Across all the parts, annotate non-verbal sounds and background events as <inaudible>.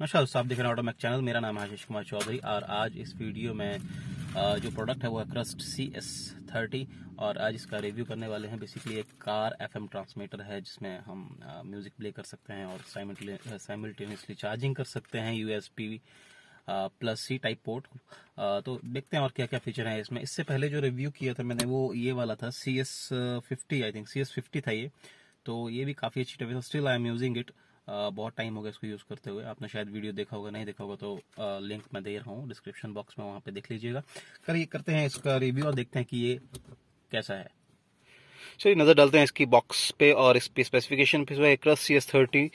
नमस्कार दोस्तों आप देख रहे हैं ऑटोमैक चैनल मेरा नाम आशीष कुमार चौधरी और आज इस वीडियो में जो प्रोडक्ट है वो है क्रस्ट सी एस थर्टी और आज इसका रिव्यू करने वाले हैं बेसिकली एक कार एफएम ट्रांसमीटर है जिसमें हम म्यूजिक प्ले कर सकते हैं और साइमल्टेनियसली चार्जिंग कर सकते हैं you plus C type port तो देखते हैं और क्या क्या फीचर है इसमें इससे पहले जो रिव्यू किया था मैंने वो ये वाला था C S I think C S था ये तो ये भी काफी अच्छी type still I am using it बहुत टाइम हो गया इसको यूज़ करते हुए आपने शायद वीडियो देखा होगा नहीं देखा होगा तो लिंक मैं दे रहा हूँ डिस्क्रिप्शन बॉक्स में वहाँ पे देख लीजिएगा करिए करते हैं इसका रिव्यू और देखते हैं कि ये कैसा है चलिए नज़र डालते हैं इसकी बॉक्स पे और इस पे स्पेसिफिकेशन पे है क्रस सी एस थर्टी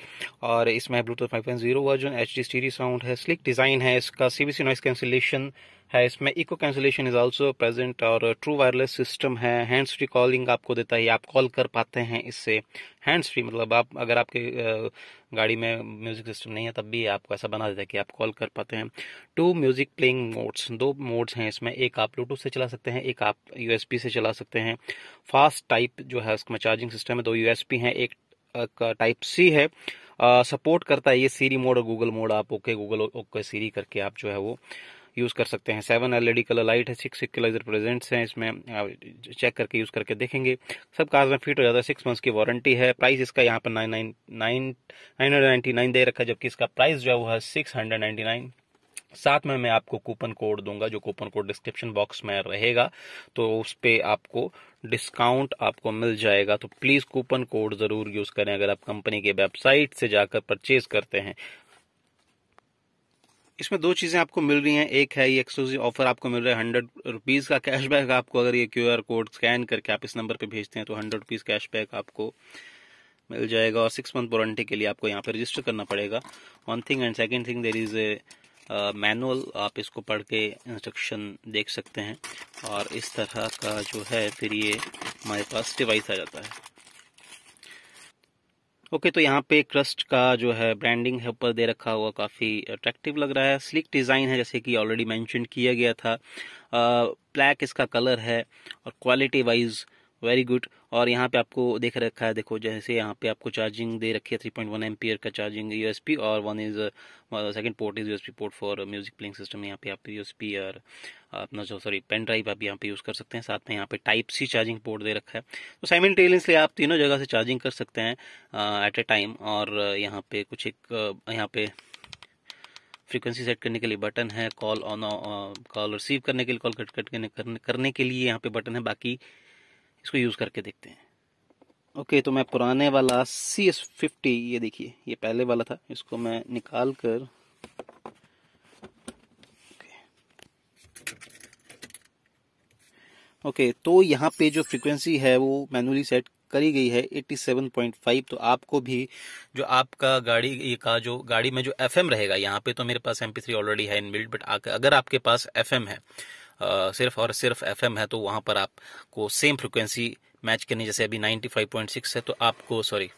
और इसमें Bluetooth five point zero version H D sound है स्लिक डिज़ाइन है इसका सीबीसी नॉइस कैंसिलेशन है इसमें echo cancellation is also present और ट्रू वायरलेस सिस्टम है हैंड्स फ्री कॉलिंग आपको देता है आप कॉल कर पाते हैं इससे हैंड्स फ्री मतलब आप अगर आपके गाड़ी में म्यूजिक सिस्टम नहीं है तब भी आपको ऐसा बना देता है कि आप कॉल कर पाते हैं टू म्यूजिक प्लेइंग मोड्स दो मोड्स हैं इसमें एक आप ब्लूटूथ से चला सकते हैं एक आप यूएसपी से चला सकते हैं फास्ट टाइप जो है उसमें चार्जिंग सिस्टम है दो यूएसपी है एक टाइप सी है सपोर्ट करता है ये सीरी मोड और गूगल मोड आप ओके गूगल ओके सीरी करके आप जो है वो यूज़ कर सकते हैं सेवन एल कलर लाइट है सिक्स सिक्कलाइजर प्रेजेंट्स हैं इसमें चेक करके यूज़ करके देखेंगे सब कार्स में फिट हो जाता है सिक्स मंथ्स की वारंटी है प्राइस इसका यहाँ पर नाइन नाइन नाइन नाइन दे रखा है जबकि इसका प्राइस जो है वो है सिक्स हंड्रेड नाइन साथ में मैं आपको कूपन कोड दूंगा जो कूपन कोड डिस्क्रिप्शन बॉक्स में रहेगा तो उस पर आपको डिस्काउंट आपको मिल जाएगा तो प्लीज़ कूपन कोड ज़रूर यूज़ करें अगर आप कंपनी के वेबसाइट से जाकर परचेज करते हैं इसमें दो चीज़ें आपको मिल रही हैं एक है ये एक्सक्लूसिव ऑफर आपको मिल रहा है हंड्रेड रुपीज़ का कैशबैक आपको अगर ये क्यूआर कोड स्कैन करके आप इस नंबर पे भेजते हैं तो हंड्रेड रुपीज़ कैशबैक आपको मिल जाएगा और सिक्स मंथ वारंटी के लिए आपको यहाँ पे रजिस्टर करना पड़ेगा one thing and second thing there is a manual आप इसको पढ़ के इंस्ट्रक्शन देख सकते हैं और इस तरह का जो है फिर ये हमारे पास डिवाइस आ जाता है ओके okay, तो यहाँ पे क्रस्ट का जो है ब्रांडिंग है ऊपर दे रखा हुआ काफ़ी अट्रैक्टिव लग रहा है स्लिक डिज़ाइन है जैसे कि ऑलरेडी मेंशन किया गया था ब्लैक इसका कलर है और क्वालिटी वाइज वेरी गुड और यहाँ पे आपको देख रखा है देखो जैसे यहाँ पे आपको चार्जिंग दे रखी है थ्री पॉइंट वन एमपियर का चार्जिंग यूएसपी और one is second port is USB port for music playing system यहाँ पे आप यूएसपी और अपना जो सॉरी पेन ड्राइव आप यहाँ पे यूज़ कर सकते हैं साथ में यहाँ पे टाइप सी चार्जिंग पोर्ट दे रखा है तो साइमन टेलेंसली आप तीनों जगह से चार्जिंग कर सकते हैं एट ए टाइम और यहाँ पे कुछ एक uh, यहाँ पे फ्रीक्वेंसी सेट करने के लिए बटन है कॉल ऑन कॉल रिसीव करने के लिए कॉल कट कट करने करने के लिए यहाँ पे बटन है बाकी इसको यूज़ करके देखते हैं ओके तो मैं पुराने वाला सी एस फिफ्टी ये देखिए ये पहले वाला था इसको मैं निकाल कर ओके okay, तो यहाँ पे जो फ्रीक्वेंसी है वो मैनुअली सेट करी गई है 87.5 तो आपको भी जो आपका गाड़ी का जो गाड़ी में जो एफएम रहेगा यहाँ पे तो मेरे पास एमपी थ्री ऑलरेडी है इनबिल्ट बट अगर आपके पास एफएम है सिर्फ और सिर्फ एफ है तो वहाँ पर आपको सेम फ्रिक्वेंसी मैच करनी जैसे अभी 95.6 है तो आपको सॉरी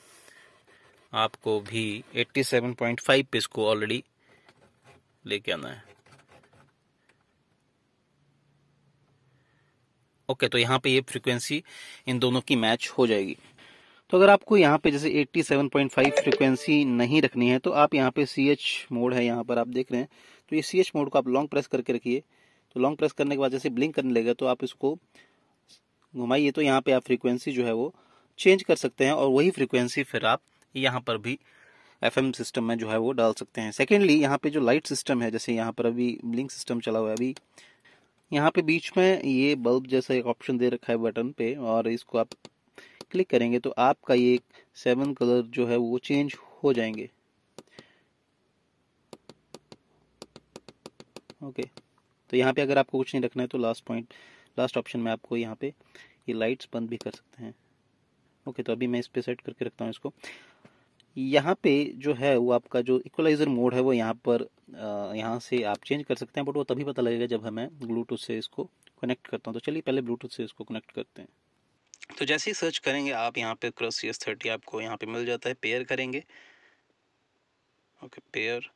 आपको भी 87.5 पे इसको ऑलरेडी लेके आना है ओके तो यहाँ पे ये फ्रीक्वेंसी इन दोनों की मैच हो जाएगी तो अगर आपको यहाँ पे जैसे 87.5 फ्रिक्वेंसी नहीं रखनी है तो आप यहाँ पे सी एच मोड है यहाँ पर आप देख रहे हैं तो ये सी एच मोड को आप लॉन्ग प्रेस करके रखिए तो लॉन्ग प्रेस करने के बाद जैसे ब्लिंक करने लगेगा तो आप इसको घुमाइए तो यहाँ पे आप फ्रीक्वेंसी जो है वो चेंज कर सकते हैं और वही फ्रीक्वेंसी फिर आप यहाँ पर भी एफ सिस्टम में जो है वो डाल सकते हैं सेकेंडली यहाँ पे जो लाइट सिस्टम है जैसे यहाँ पर अभी ब्लिंक सिस्टम चला हुआ है अभी यहाँ पे बीच में ये बल्ब जैसा एक ऑप्शन दे रखा है बटन पे और इसको आप क्लिक करेंगे तो आपका ये सेवन कलर जो है वो चेंज हो जाएंगे ओके okay. तो यहाँ पे अगर आपको कुछ नहीं रखना है तो लास्ट पॉइंट लास्ट ऑप्शन में आपको यहाँ पे ये लाइट्स बंद भी कर सकते हैं ओके तो अभी मैं इस पर सेट करके रखता हूँ इसको यहाँ पे जो है वो आपका जो इक्वलाइजर मोड है वो यहाँ पर यहाँ से आप चेंज कर सकते हैं बट वो तभी पता लगेगा जब हमें ब्लूटूथ से इसको कनेक्ट करता हूँ तो चलिए पहले ब्लूटूथ से इसको कनेक्ट करते हैं तो जैसे ही सर्च करेंगे आप यहाँ पे क्रॉस सी एस थर्टी आपको यहाँ पे मिल जाता है पेयर करेंगे ओके पेयर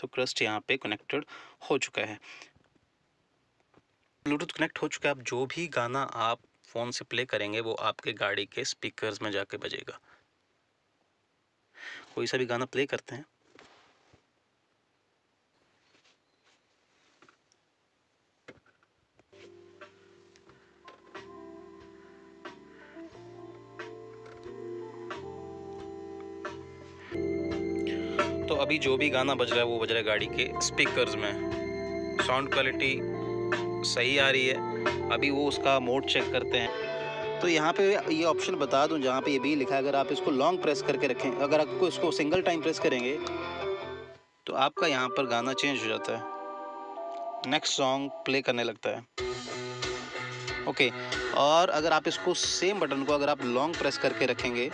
तो क्रस्ट यहाँ पे कनेक्टेड हो चुका है ब्लूटूथ कनेक्ट हो चुका है आप जो भी गाना आप फ़ोन से प्ले करेंगे वो आपके गाड़ी के स्पीकर्स में जाके बजेगा कोई सा भी गाना प्ले करते हैं अभी जो भी गाना बज रहा है वो बज रहा है गाड़ी के स्पीकर्स में साउंड क्वालिटी सही आ रही है अभी वो उसका मोड चेक करते हैं तो यहाँ पे ये ऑप्शन बता दूँ जहाँ पे ये भी लिखा है अगर आप इसको लॉन्ग प्रेस करके रखें अगर आपको इसको सिंगल टाइम प्रेस करेंगे तो आपका यहाँ पर गाना चेंज हो जाता है नेक्स्ट सॉन्ग प्ले करने लगता है ओके और अगर आप इसको सेम बटन को अगर आप लॉन्ग प्रेस करके रखेंगे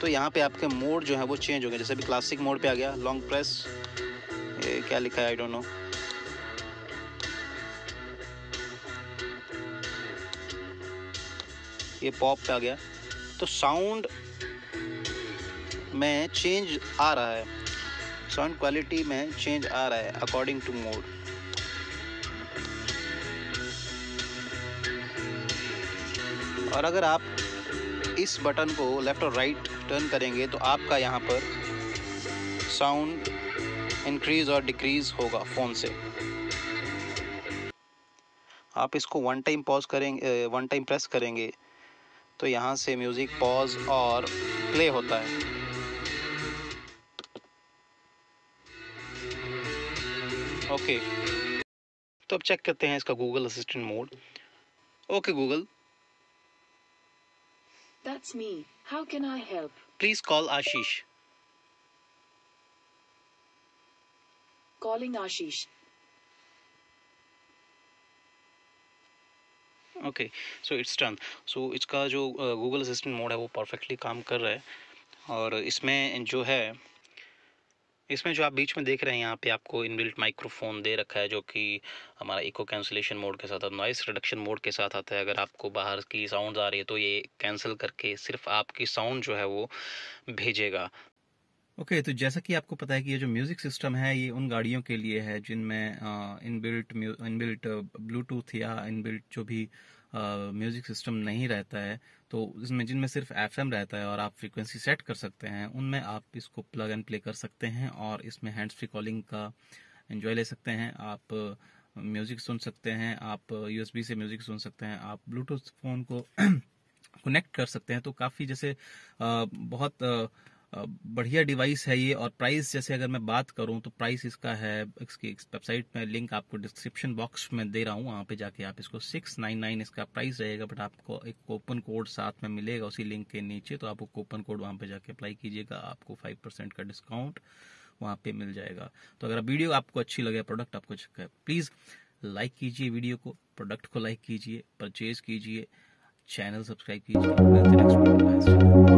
तो यहाँ पे आपके मोड जो है वो चेंज हो गए जैसे अभी क्लासिक मोड पे आ गया लॉन्ग प्रेस ये क्या लिखा है आई डोंट नो ये पॉप पे आ गया तो साउंड में चेंज आ रहा है साउंड क्वालिटी में चेंज आ रहा है अकॉर्डिंग टू मोड और अगर आप इस बटन को लेफ़्ट और राइट टर्न करेंगे तो आपका यहाँ पर साउंड इंक्रीज़ और डिक्रीज़ होगा फ़ोन से आप इसको वन टाइम पॉज करेंगे वन टाइम प्रेस करेंगे तो यहाँ से म्यूज़िक पॉज और प्ले होता है ओके okay. तो अब चेक करते हैं इसका Google assistant mode okay Google That's me. How can I help? Please call Ashish. Calling Ashish. Okay so it's done so इसका जो गूगल असिस्टेंट मोड है वो परफेक्टली काम कर रहा है और इसमें जो है इसमें जो आप बीच में देख रहे हैं यहाँ पे आपको इनबिल्ट माइक्रोफोन दे रखा है जो कि हमारा इको कैंसिलेशन मोड के साथ और नॉइस रिडक्शन मोड के साथ आता है अगर आपको बाहर की साउंड आ रही है तो ये कैंसिल करके सिर्फ आपकी साउंड जो है वो भेजेगा ओके okay, तो जैसा कि आपको पता है कि ये जो म्यूज़िक सिस्टम है ये उन गाड़ियों के लिए है जिनमें इनबिल्ट इनबिल्ट ब्लूटूथ या इनबिल्ट जो भी म्यूज़िक सिस्टम नहीं रहता है तो इसमें जिनमें सिर्फ एफ रहता है और आप फ्रीक्वेंसी सेट कर सकते हैं उनमें आप इसको प्लग एंड प्ले कर सकते हैं और इसमें हैंड फ्री कॉलिंग का एंजॉय ले सकते हैं आप म्यूज़िक सुन सकते हैं आप यूएसबी से म्यूज़िक सुन सकते हैं आप ब्लूटूथ फ़ोन को <clears throat> कनेक्ट कर सकते हैं तो काफ़ी जैसे बहुत बढ़िया डिवाइस है ये और प्राइस जैसे अगर मैं बात करूं तो प्राइस इसका है इसकी वेबसाइट में लिंक आपको डिस्क्रिप्शन बॉक्स में दे रहा हूं वहां पे जाके आप इसको 699 इसका प्राइस रहेगा बट आपको एक कूपन कोड साथ में मिलेगा उसी लिंक के नीचे तो आप वो कूपन कोड वहां पे जाके अप्लाई कीजिएगा आपको फाइव परसेंट का डिस्काउंट वहां पर मिल जाएगा तो अगर वीडियो आपको अच्छी लगे प्रोडक्ट आपको प्लीज लाइक कीजिए वीडियो को प्रोडक्ट को लाइक कीजिए परचेज कीजिए चैनल सब्सक्राइब कीजिए